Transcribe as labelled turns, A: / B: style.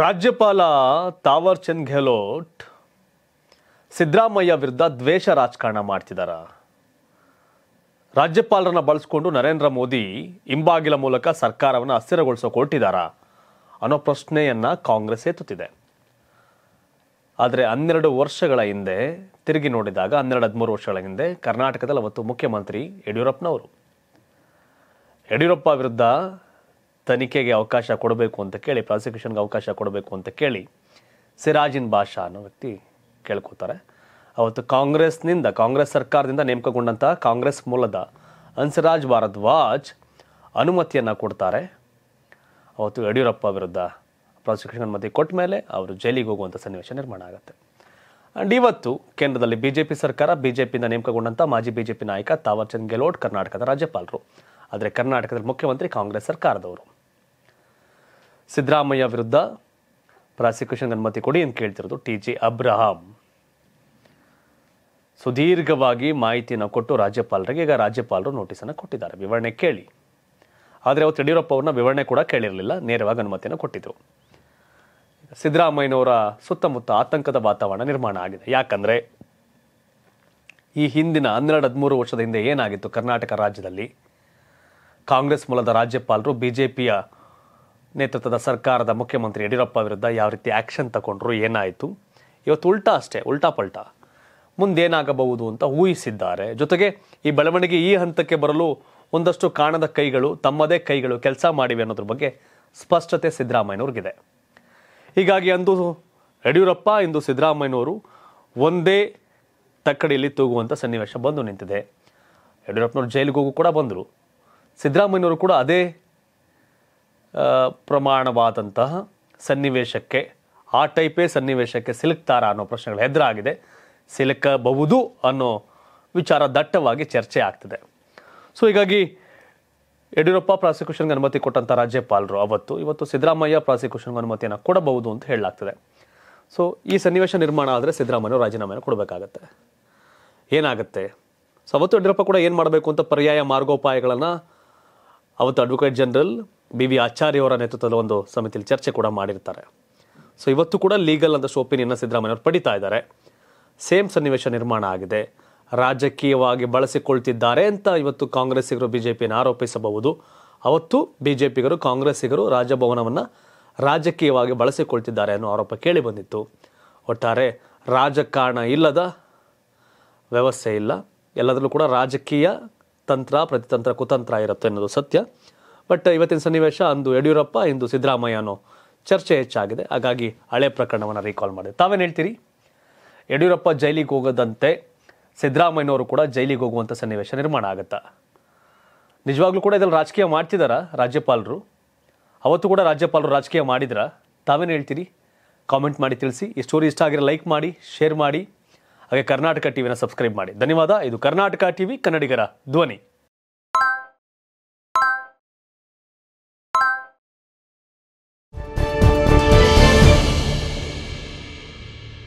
A: ರಾಜ್ಯಪಾಲ ತಾವರ್ ಚಂದ್ ಗೆಹ್ಲೋಟ್ ಸಿದ್ದರಾಮಯ್ಯ ವಿರುದ್ಧ ದ್ವೇಷ ರಾಜಕಾರಣ ಮಾಡ್ತಿದ್ದಾರ ರಾಜ್ಯಪಾಲರನ್ನ ಬಳಸ್ಕೊಂಡು ನರೇಂದ್ರ ಮೋದಿ ಹಿಂಬಾಗಿಲ ಮೂಲಕ ಸರ್ಕಾರವನ್ನು ಅಸ್ಥಿರಗೊಳಿಸೋ ಕೊಟ್ಟಿದಾರಾ ಅನ್ನೋ ಪ್ರಶ್ನೆಯನ್ನು ಕಾಂಗ್ರೆಸ್ ಎತ್ತುತ್ತಿದೆ ಆದರೆ ಹನ್ನೆರಡು ವರ್ಷಗಳ ಹಿಂದೆ ತಿರುಗಿ ನೋಡಿದಾಗ ಹನ್ನೆರಡು ಹದಿಮೂರು ವರ್ಷಗಳ ಹಿಂದೆ ಕರ್ನಾಟಕದಲ್ಲಿ ಅವತ್ತು ಮುಖ್ಯಮಂತ್ರಿ ಯಡಿಯೂರಪ್ಪನವರು ಯಡಿಯೂರಪ್ಪ ವಿರುದ್ಧ ತನಿಖೆಗೆ ಅವಕಾಶ ಕೊಡಬೇಕು ಅಂತ ಕೇಳಿ ಪ್ರಾಸಿಕ್ಯೂಷನ್ಗೆ ಅವಕಾಶ ಕೊಡಬೇಕು ಅಂತ ಕೇಳಿ ಸಿರಾಜಿನ್ ಬಾಷಾ ಅನ್ನೋ ವ್ಯಕ್ತಿ ಕೇಳ್ಕೋತಾರೆ ಅವತ್ತು ಕಾಂಗ್ರೆಸ್ನಿಂದ ಕಾಂಗ್ರೆಸ್ ಸರ್ಕಾರದಿಂದ ನೇಮಕಗೊಂಡಂತಹ ಕಾಂಗ್ರೆಸ್ ಮೂಲದ ಹನ್ಸರಾಜ್ ಭಾರದ್ವಾಜ್ ಅನುಮತಿಯನ್ನು ಕೊಡ್ತಾರೆ ಅವತ್ತು ಯಡಿಯೂರಪ್ಪ ವಿರುದ್ಧ ಪ್ರಾಸಿಕ್ಯೂಷನ್ ಅನುಮತಿ ಕೊಟ್ಟ ಮೇಲೆ ಅವರು ಜೈಲಿಗೆ ಹೋಗುವಂಥ ಸನ್ನಿವೇಶ ನಿರ್ಮಾಣ ಆಗುತ್ತೆ ಆ್ಯಂಡ್ ಇವತ್ತು ಕೇಂದ್ರದಲ್ಲಿ ಬಿ ಜೆ ಪಿ ಸರ್ಕಾರ ಬಿ ಜೆ ಪಿಯಿಂದ ನೇಮಕಗೊಂಡಂಥ ಮಾಜಿ ಬಿ ಜೆ ಪಿ ನಾಯಕ ತಾವರ್ಚಂದ್ ಗೆಲೋಟ್ ಕರ್ನಾಟಕದ ರಾಜ್ಯಪಾಲರು ಆದರೆ ಕರ್ನಾಟಕದ ಮುಖ್ಯಮಂತ್ರಿ ಕಾಂಗ್ರೆಸ್ ಸರ್ಕಾರದವರು ಸಿದ್ದರಾಮಯ್ಯ ವಿರುದ್ಧ ಪ್ರಾಸಿಕ್ಯೂಷನ್ ಅನುಮತಿ ಕೊಡಿ ಅಂತ ಕೇಳ್ತಿರೋದು ಟಿ ಜೆ ಅಬ್ರಹಾಂ ಸುದೀರ್ಘವಾಗಿ ಮಾಹಿತಿಯನ್ನು ಕೊಟ್ಟು ರಾಜ್ಯಪಾಲರಿಗೆ ಈಗ ರಾಜ್ಯಪಾಲರು ನೋಟಿಸನ್ನು ಕೊಟ್ಟಿದ್ದಾರೆ ವಿವರಣೆ ಕೇಳಿ ಆದರೆ ಅವತ್ತು ಯಡಿಯೂರಪ್ಪ ಅವ್ರನ್ನ ವಿವರಣೆ ಕೂಡ ಕೇಳಿರಲಿಲ್ಲ ನೇರವಾಗಿ ಅನುಮತಿಯನ್ನು ಕೊಟ್ಟಿದ್ದರು ಸಿದ್ದರಾಮಯ್ಯನವರ ಸುತ್ತಮುತ್ತ ಆತಂಕದ ವಾತಾವರಣ ನಿರ್ಮಾಣ ಆಗಿದೆ ಯಾಕಂದರೆ ಈ ಹಿಂದಿನ ಹನ್ನೆರಡು ಹದಿಮೂರು ವರ್ಷದ ಹಿಂದೆ ಏನಾಗಿತ್ತು ಕರ್ನಾಟಕ ರಾಜ್ಯದಲ್ಲಿ ಕಾಂಗ್ರೆಸ್ ಮೂಲದ ರಾಜ್ಯಪಾಲರು ಬಿ ಜೆ ಪಿಯ ನೇತೃತ್ವದ ಸರ್ಕಾರದ ಮುಖ್ಯಮಂತ್ರಿ ಯಡಿಯೂರಪ್ಪ ವಿರುದ್ಧ ಯಾವ ರೀತಿ ಆ್ಯಕ್ಷನ್ ತಗೊಂಡ್ರು ಏನಾಯಿತು ಇವತ್ತು ಉಲ್ಟಾ ಅಷ್ಟೇ ಉಲ್ಟಾ ಪಲ್ಟಾ ಮುಂದೇನಾಗಬಹುದು ಅಂತ ಊಹಿಸಿದ್ದಾರೆ ಜೊತೆಗೆ ಈ ಬೆಳವಣಿಗೆ ಈ ಹಂತಕ್ಕೆ ಬರಲು ಒಂದಷ್ಟು ಕಾಣದ ಕೈಗಳು ತಮ್ಮದೇ ಕೈಗಳು ಕೆಲಸ ಮಾಡಿವೆ ಅನ್ನೋದ್ರ ಬಗ್ಗೆ ಸ್ಪಷ್ಟತೆ ಸಿದ್ದರಾಮಯ್ಯನವ್ರಿಗಿದೆ ಹೀಗಾಗಿ ಅಂದು ಯಡಿಯೂರಪ್ಪ ಇಂದು ಸಿದ್ದರಾಮಯ್ಯನವರು ಒಂದೇ ತಕ್ಕಡಿಯಲ್ಲಿ ತೂಗುವಂಥ ಸನ್ನಿವೇಶ ಬಂದು ನಿಂತಿದೆ ಯಡಿಯೂರಪ್ಪನವರು ಜೈಲಿಗೆ ಹೋಗು ಕೂಡ ಬಂದರು ಸಿದ್ದರಾಮಯ್ಯನವರು ಕೂಡ ಅದೇ ಪ್ರಮಾಣವಾದಂತಹ ಸನ್ನಿವೇಶಕ್ಕೆ ಆ ಟೈಪೇ ಸನ್ನಿವೇಶಕ್ಕೆ ಸಿಲುಕ್ತಾರಾ ಅನ್ನೋ ಪ್ರಶ್ನೆಗಳು ಹೆದರಾಗಿದೆ ಸಿಲುಕಬಹುದು ಅನ್ನೋ ವಿಚಾರ ದಟ್ಟವಾಗಿ ಚರ್ಚೆ ಆಗ್ತಿದೆ ಸೊ ಹೀಗಾಗಿ ಯಡಿಯೂರಪ್ಪ ಪ್ರಾಸಿಕ್ಯೂಷನ್ಗೆ ಅನುಮತಿ ಕೊಟ್ಟಂಥ ರಾಜ್ಯಪಾಲರು ಅವತ್ತು ಇವತ್ತು ಸಿದ್ದರಾಮಯ್ಯ ಪ್ರಾಸಿಕ್ಯೂಷನ್ಗೆ ಅನುಮತಿಯನ್ನು ಕೊಡಬಹುದು ಅಂತ ಹೇಳಲಾಗ್ತದೆ ಸೊ ಈ ಸನ್ನಿವೇಶ ನಿರ್ಮಾಣ ಆದರೆ ಸಿದ್ದರಾಮಯ್ಯ ರಾಜೀನಾಮೆಯನ್ನು ಕೊಡಬೇಕಾಗತ್ತೆ ಏನಾಗುತ್ತೆ ಸೊ ಅವತ್ತು ಯಡಿಯೂರಪ್ಪ ಕೂಡ ಏನು ಮಾಡಬೇಕು ಅಂತ ಪರ್ಯಾಯ ಮಾರ್ಗೋಪಾಯಗಳನ್ನು ಅವತ್ತು ಅಡ್ವೊಕೇಟ್ ಜನರಲ್ ಬಿ ವಿ ಆಚಾರ್ಯವರ ನೇತೃತ್ವದ ಒಂದು ಸಮಿತಿಯಲ್ಲಿ ಚರ್ಚೆ ಕೂಡ ಮಾಡಿರ್ತಾರೆ ಸೊ ಇವತ್ತು ಕೂಡ ಲೀಗಲ್ ಅಂತ ಸಿದ್ದರಾಮಯ್ಯ ಅವರು ಪಡಿತಾ ಇದ್ದಾರೆ ಸೇಮ್ ಸನ್ನಿವೇಶ ನಿರ್ಮಾಣ ಆಗಿದೆ ರಾಜಕೀಯವಾಗಿ ಬಳಸಿಕೊಳ್ತಿದ್ದಾರೆ ಅಂತ ಇವತ್ತು ಕಾಂಗ್ರೆಸ್ಸಿಗರು ಬಿ ಜೆ ಪಿಯನ್ನು ಆರೋಪಿಸಬಹುದು ಅವತ್ತು ಬಿ ಜೆ ಪಿಗರು ಕಾಂಗ್ರೆಸ್ಸಿಗರು ರಾಜಭವನವನ್ನು ರಾಜಕೀಯವಾಗಿ ಬಳಸಿಕೊಳ್ತಿದ್ದಾರೆ ಅನ್ನೋ ಆರೋಪ ಕೇಳಿ ಬಂದಿತ್ತು ಒಟ್ಟಾರೆ ರಾಜಕಾರಣ ಇಲ್ಲದ ವ್ಯವಸ್ಥೆ ಇಲ್ಲ ಎಲ್ಲದರಲ್ಲೂ ಕೂಡ ರಾಜಕೀಯ ತಂತ್ರ ಪ್ರತಿತಂತ್ರ ಕುತಂತ್ರ ಇರುತ್ತೆ ಅನ್ನೋದು ಸತ್ಯ ಬಟ್ ಇವತ್ತಿನ ಸನ್ನಿವೇಶ ಅಂದು ಯಡಿಯೂರಪ್ಪ ಇಂದು ಸಿದ್ದರಾಮಯ್ಯ ಅನ್ನೋ ಚರ್ಚೆ ಹೆಚ್ಚಾಗಿದೆ ಹಾಗಾಗಿ ಹಳೆ ಪ್ರಕರಣವನ್ನು ರೀಕಾಲ್ ಮಾಡಿದೆ ತಾವೇನು ಹೇಳ್ತೀರಿ ಯಡಿಯೂರಪ್ಪ ಜೈಲಿಗೆ ಹೋಗದಂತೆ ಸಿದ್ದರಾಮಯ್ಯನವರು ಕೂಡ ಜೈಲಿಗೆ ಹೋಗುವಂಥ ಸನ್ನಿವೇಶ ನಿರ್ಮಾಣ ಆಗುತ್ತಾ ನಿಜವಾಗ್ಲೂ ಕೂಡ ಇದರಲ್ಲಿ ರಾಜಕೀಯ ಮಾಡ್ತಿದ್ದಾರಾ ರಾಜ್ಯಪಾಲರು ಅವತ್ತು ಕೂಡ ರಾಜ್ಯಪಾಲರು ರಾಜಕೀಯ ಮಾಡಿದ್ರಾ ತಾವೇನು ಹೇಳ್ತೀರಿ ಕಾಮೆಂಟ್ ಮಾಡಿ ತಿಳಿಸಿ ಈ ಸ್ಟೋರಿ ಇಷ್ಟ ಆಗಿರೋ ಲೈಕ್ ಮಾಡಿ ಶೇರ್ ಮಾಡಿ ಹಾಗೆ ಕರ್ನಾಟಕ ಟಿವಿನ ಸಬ್ಸ್ಕ್ರೈಬ್ ಮಾಡಿ ಧನ್ಯವಾದ ಇದು ಕರ್ನಾಟಕ ವಿ ಕನ್ನಡಿಗರ ಧ್ವನಿ